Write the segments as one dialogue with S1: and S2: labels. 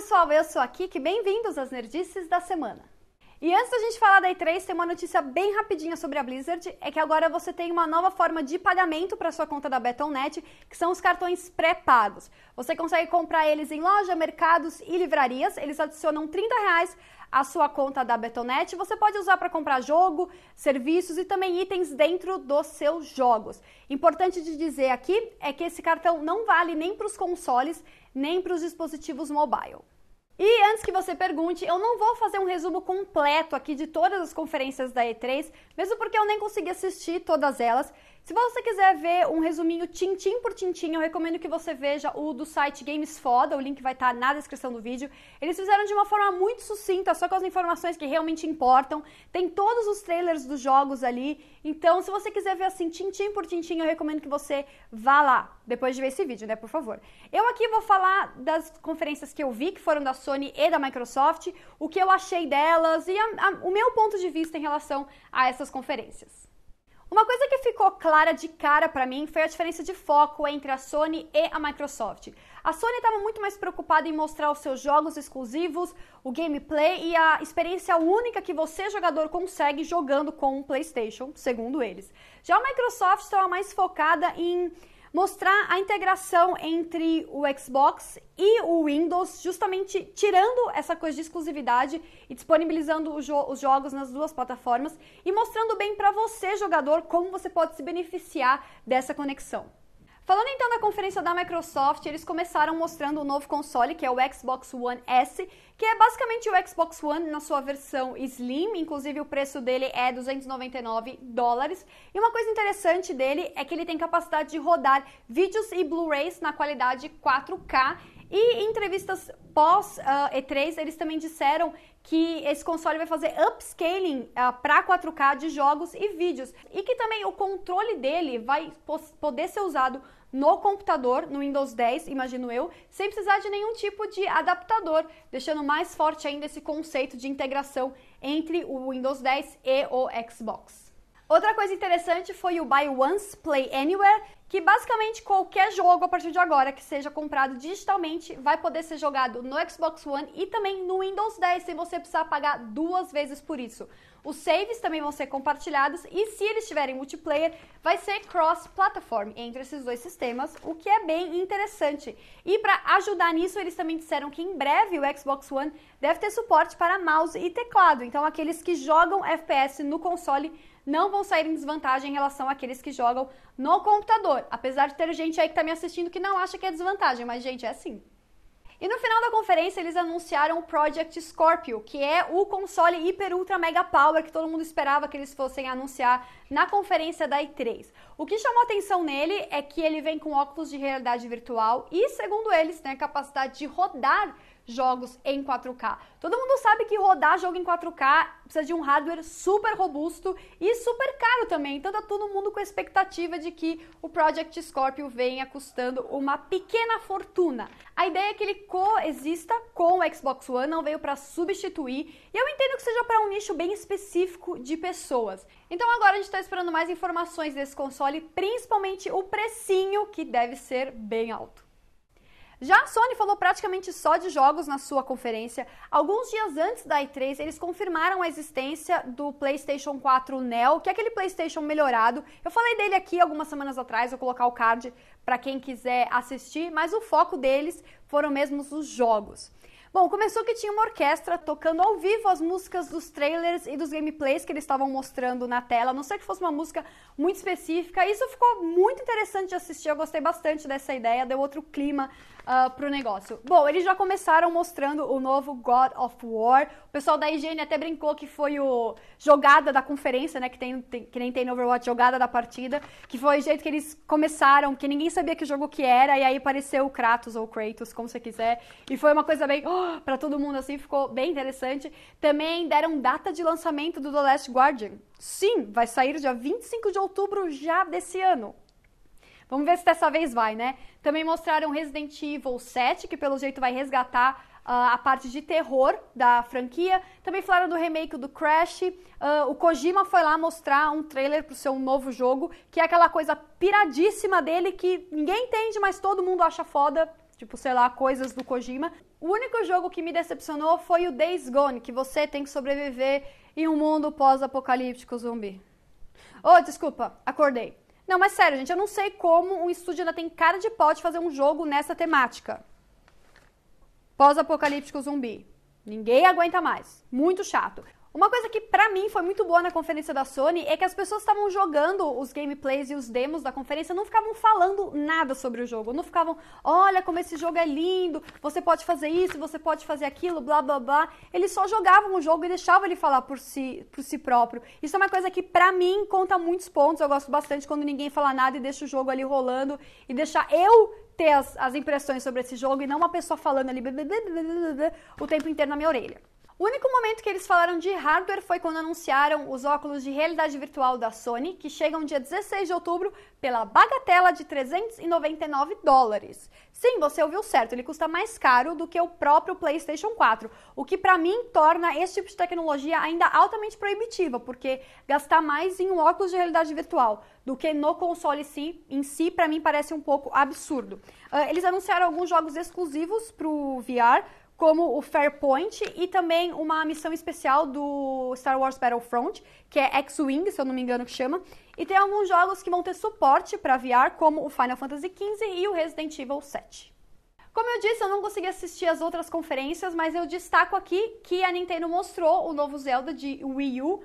S1: pessoal, eu sou a Kiki, bem-vindos às Nerdices da Semana. E antes da gente falar da E3, tem uma notícia bem rapidinha sobre a Blizzard, é que agora você tem uma nova forma de pagamento para sua conta da Battle.net, que são os cartões pré-pagos. Você consegue comprar eles em loja, mercados e livrarias, eles adicionam 30 reais à sua conta da Battle.net, você pode usar para comprar jogo, serviços e também itens dentro dos seus jogos. Importante de dizer aqui é que esse cartão não vale nem para os consoles, nem para os dispositivos mobile. E antes que você pergunte, eu não vou fazer um resumo completo aqui de todas as conferências da E3, mesmo porque eu nem consegui assistir todas elas. Se você quiser ver um resuminho tintim por tintim, eu recomendo que você veja o do site Games Foda, o link vai estar tá na descrição do vídeo. Eles fizeram de uma forma muito sucinta, só com as informações que realmente importam. Tem todos os trailers dos jogos ali, então se você quiser ver assim tintim por tintim, eu recomendo que você vá lá, depois de ver esse vídeo, né, por favor. Eu aqui vou falar das conferências que eu vi, que foram da Sony e da Microsoft, o que eu achei delas e a, a, o meu ponto de vista em relação a essas conferências. Uma coisa que ficou clara de cara para mim foi a diferença de foco entre a Sony e a Microsoft. A Sony estava muito mais preocupada em mostrar os seus jogos exclusivos, o gameplay e a experiência única que você jogador consegue jogando com o PlayStation, segundo eles. Já a Microsoft estava mais focada em mostrar a integração entre o Xbox e o Windows, justamente tirando essa coisa de exclusividade e disponibilizando jo os jogos nas duas plataformas e mostrando bem para você, jogador, como você pode se beneficiar dessa conexão. Falando então da conferência da Microsoft, eles começaram mostrando o novo console, que é o Xbox One S, que é basicamente o Xbox One na sua versão Slim, inclusive o preço dele é 299 dólares. E uma coisa interessante dele é que ele tem capacidade de rodar vídeos e Blu-rays na qualidade 4K. E em entrevistas pós uh, ah, E3, eles também disseram que esse console vai fazer upscaling uh, ah, para 4K de jogos e vídeos. E que também o controle dele vai poder ser usado no computador, no Windows 10, imagino eu, sem precisar de nenhum tipo de adaptador, deixando mais forte ainda esse conceito de integração entre o Windows 10 e o Xbox. Outra coisa interessante foi o Buy Once, Play Anywhere, que basicamente qualquer jogo a partir de agora que seja comprado digitalmente vai poder ser jogado no Xbox One e também no Windows 10 sem você precisar pagar duas vezes por isso. Os saves também vão ser compartilhados e se eles tiverem multiplayer, vai ser cross-platform entre esses dois sistemas, o que é bem interessante. E para ajudar nisso, eles também disseram que em breve o Xbox One deve ter suporte para mouse e teclado, então aqueles que jogam FPS no console não vão sair em desvantagem em relação àqueles que jogam no computador. Apesar de ter gente aí que está me assistindo que não acha que é desvantagem, mas, gente, é assim. E no final da conferência eles anunciaram o Project Scorpio, que é o console hiper ultra mega power que todo mundo esperava que eles fossem anunciar na conferência da E3. O que chamou atenção nele é que ele vem com óculos de realidade virtual e, segundo eles, tem né, a capacidade de rodar jogos em 4K. Todo mundo sabe que rodar jogo em 4K precisa de um hardware super robusto e super caro também. Então tá todo mundo com a expectativa de que o Project Scorpio venha custando uma pequena fortuna. A ideia é que ele coexista com o Xbox One, não veio para substituir. E eu entendo que seja para um nicho bem específico de pessoas. Então agora a gente está esperando mais informações desse console, principalmente o precinho que deve ser bem alto. Já a Sony falou praticamente só de jogos na sua conferência. Alguns dias antes da E3, eles confirmaram a existência do PlayStation 4 Neo, que é aquele PlayStation melhorado. Eu falei dele aqui algumas semanas atrás, vou colocar o card para quem quiser assistir, mas o foco deles foram mesmo os jogos. Bom, começou que tinha uma orquestra tocando ao vivo as músicas dos trailers e dos gameplays que eles estavam mostrando na tela, a não sei que fosse uma música muito específica. Isso ficou muito interessante de assistir, eu gostei bastante dessa ideia, deu outro clima uh, pro negócio. Bom, eles já começaram mostrando o novo God of War. O pessoal da IGN até brincou que foi o jogada da conferência, né, que, tem, tem que nem tem no Overwatch, jogada da partida, que foi o jeito que eles começaram, que ninguém sabia que jogo que era, e aí apareceu o Kratos ou Kratos, como você quiser, e foi uma coisa bem... Oh! para todo mundo assim, ficou bem interessante. Também deram data de lançamento do The Last Guardian. Sim, vai sair dia 25 de outubro já desse ano. Vamos ver se dessa vez vai, né? Também mostraram Resident Evil 7, que pelo jeito vai resgatar Uh, a parte de terror da franquia. Também falaram do remake do Crash. Uh, o Kojima foi lá mostrar um trailer pro seu novo jogo, que é aquela coisa piradíssima dele que ninguém entende, mas todo mundo acha foda tipo, sei lá, coisas do Kojima. O único jogo que me decepcionou foi o Days Gone, que você tem que sobreviver em um mundo pós-apocalíptico zumbi. Oh, desculpa, acordei. Não, mas sério, gente, eu não sei como um estúdio ainda tem cara de pau de fazer um jogo nessa temática. Pós-apocalíptico zumbi. Ninguém aguenta mais. Muito chato. Uma coisa que para mim foi muito boa na conferência da Sony é que as pessoas estavam jogando os gameplays e os demos da conferência, não ficavam falando nada sobre o jogo, não ficavam, olha como esse jogo é lindo, você pode fazer isso, você pode fazer aquilo, blá blá blá. Eles só jogavam o jogo e deixavam ele falar por si, por si próprio. Isso é uma coisa que para mim conta muitos pontos. Eu gosto bastante quando ninguém fala nada e deixa o jogo ali rolando e deixar eu ter as, as impressões sobre esse jogo e não uma pessoa falando ali blá, blá, blá, o tempo inteiro na minha orelha. O único momento que eles falaram de hardware foi quando anunciaram os óculos de realidade virtual da Sony, que chegam dia 16 de outubro pela bagatela de 399 dólares. Sim, você ouviu certo, ele custa mais caro do que o próprio PlayStation 4, o que para mim torna esse tipo de tecnologia ainda altamente proibitiva, porque gastar mais em um óculos de realidade virtual do que no console si, em si, para mim parece um pouco absurdo. Uh, eles anunciaram alguns jogos exclusivos para o VR, como o Fairpoint e também uma missão especial do Star Wars Battlefront, que é X-Wing, se eu não me engano que chama. E tem alguns jogos que vão ter suporte para VR, como o Final Fantasy XV e o Resident Evil 7. Como eu disse, eu não consegui assistir as outras conferências, mas eu destaco aqui que a Nintendo mostrou o novo Zelda de Wii U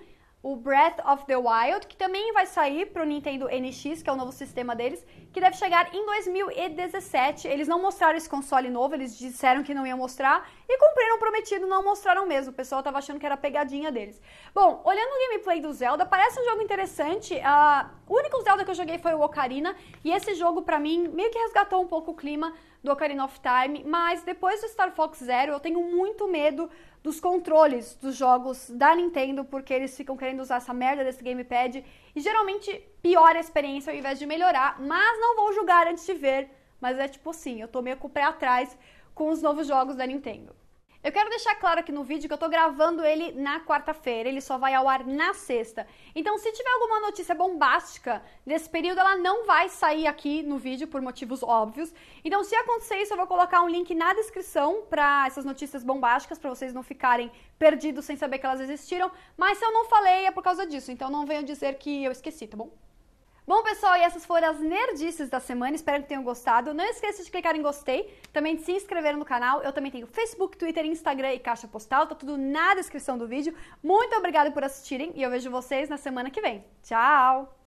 S1: o Breath of the Wild, que também vai sair para o Nintendo NX, que é o novo sistema deles, que deve chegar em 2017. Eles não mostraram esse console novo, eles disseram que não iam mostrar e cumpriram o prometido, não mostraram mesmo. O pessoal estava achando que era pegadinha deles. Bom, olhando o gameplay do Zelda, parece um jogo interessante. Uh, o único Zelda que eu joguei foi o Ocarina e esse jogo para mim meio que resgatou um pouco o clima do Ocarina of Time, mas depois do Star Fox Zero eu tenho muito medo dos controles dos jogos da Nintendo, porque eles ficam querendo usar essa merda desse gamepad e geralmente piora a experiência ao invés de melhorar, mas não vou julgar antes de ver, mas é tipo assim, eu tô meio com o pé atrás com os novos jogos da Nintendo. Eu quero deixar claro aqui no vídeo que eu tô gravando ele na quarta-feira, ele só vai ao ar na sexta. Então, se tiver alguma notícia bombástica desse período, ela não vai sair aqui no vídeo por motivos óbvios. Então, se acontecer isso, eu vou colocar um link na descrição para essas notícias bombásticas, para vocês não ficarem perdidos sem saber que elas existiram. Mas se eu não falei, é por causa disso. Então, não venham dizer que eu esqueci, tá bom? Bom, pessoal, e essas foram as nerdices da semana. Espero que tenham gostado. Não esqueça de clicar em gostei, também de se inscrever no canal. Eu também tenho Facebook, Twitter, Instagram e caixa postal. Tá tudo na descrição do vídeo. Muito obrigada por assistirem e eu vejo vocês na semana que vem. Tchau!